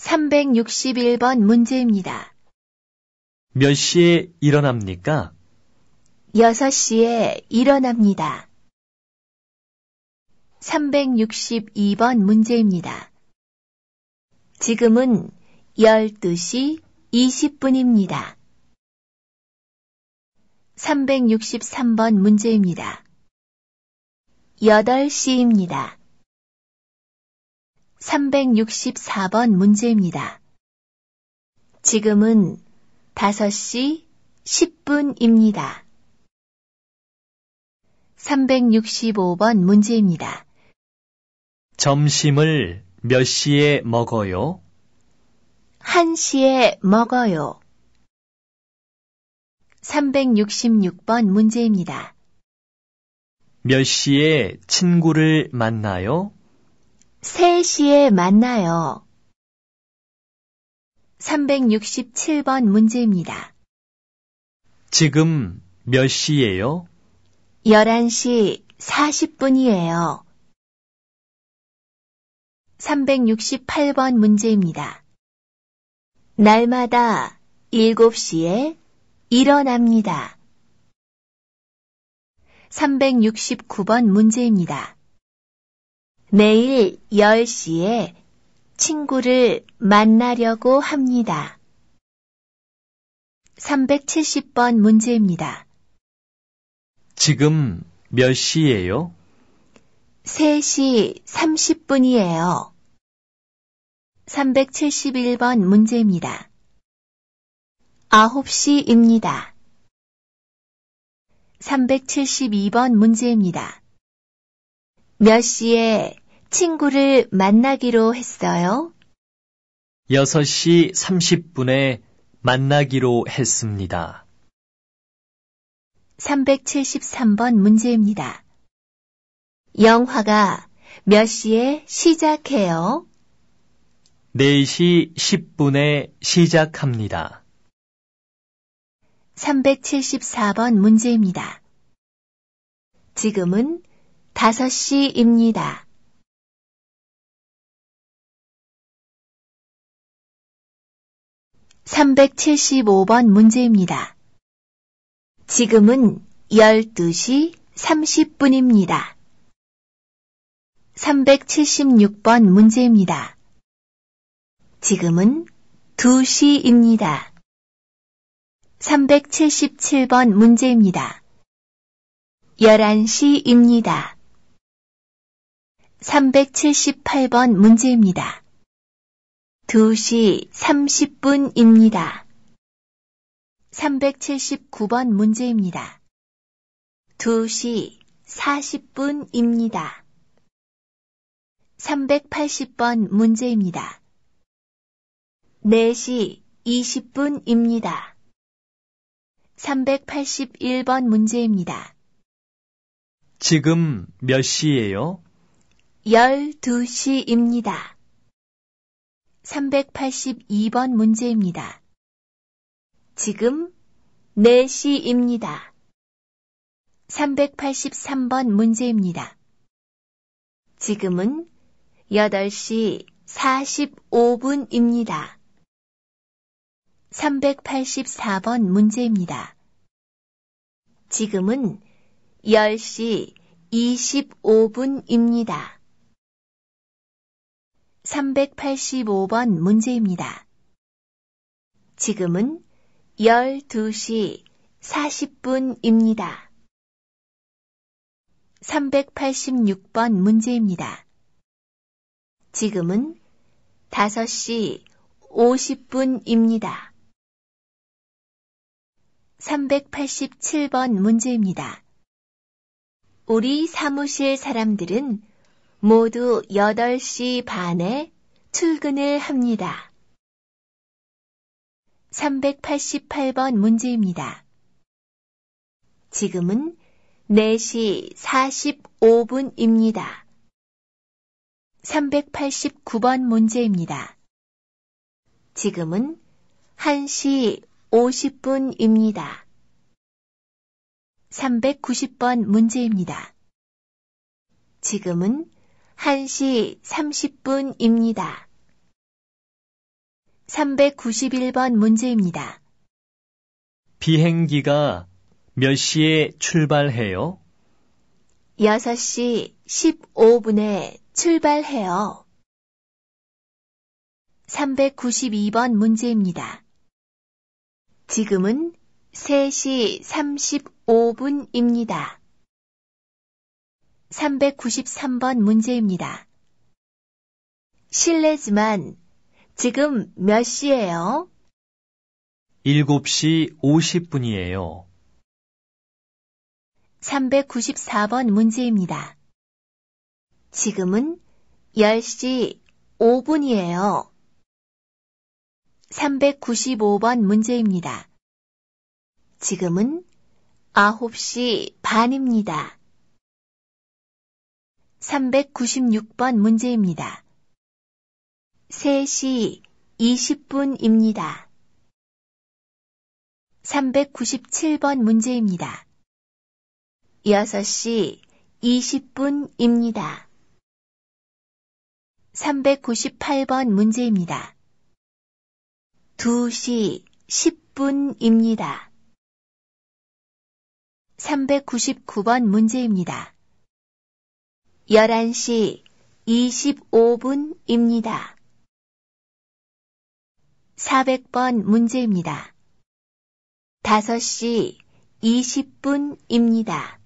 361번 문제입니다. 몇 시에 일어납니까? 6시에 일어납니다. 362번 문제입니다. 지금은 12시 20분입니다. 363번 문제입니다. 8시입니다. 364번 문제입니다. 지금은 5시 10분입니다. 365번 문제입니다. 점심을 몇 시에 먹어요? 1시에 먹어요. 366번 문제입니다. 몇 시에 친구를 만나요? 3시에 만나요. 367번 문제입니다. 지금 몇 시예요? 11시 40분이에요. 368번 문제입니다. 날마다 7시에 일어납니다. 369번 문제입니다. 내일 10시에 친구를 만나려고 합니다. 370번 문제입니다. 지금 몇 시예요? 3시 30분이에요. 371번 문제입니다. 9시입니다. 372번 문제입니다. 몇 시에 친구를 만나기로 했어요. 6시 30분에 만나기로 했습니다. 373번 문제입니다. 영화가 몇 시에 시작해요? 4시 10분에 시작합니다. 374번 문제입니다. 지금은 5시입니다. 375번 문제입니다. 지금은 12시 30분입니다. 376번 문제입니다. 지금은 2시입니다. 377번 문제입니다. 11시입니다. 378번 문제입니다. 2시 30분입니다. 379번 문제입니다. 2시 40분입니다. 380번 문제입니다. 4시 20분입니다. 381번 문제입니다. 지금 몇 시예요? 12시입니다. 382번 문제입니다. 지금 4시입니다. 383번 문제입니다. 지금은 8시 45분입니다. 384번 문제입니다. 지금은 10시 25분입니다. 385번 문제입니다. 지금은 12시 40분입니다. 386번 문제입니다. 지금은 5시 50분입니다. 387번 문제입니다. 우리 사무실 사람들은 모두 8시 반에 출근을 합니다. 388번 문제입니다. 지금은 4시 45분입니다. 389번 문제입니다. 지금은 1시 50분입니다. 390번 문제입니다. 지금은 1시 30분입니다. 391번 문제입니다. 비행기가 몇 시에 출발해요? 6시 15분에 출발해요. 392번 문제입니다. 지금은 3시 35분입니다. 393번 문제입니다. 실례지만 지금 몇 시예요? 7시 50분이에요. 394번 문제입니다. 지금은 10시 5분이에요. 395번 문제입니다. 지금은 9시 반입니다. 396번 문제입니다. 3시 20분입니다. 397번 문제입니다. 6시 20분입니다. 398번 문제입니다. 2시 10분입니다. 399번 문제입니다. 11시 25분입니다. 400번 문제입니다. 5시 20분입니다.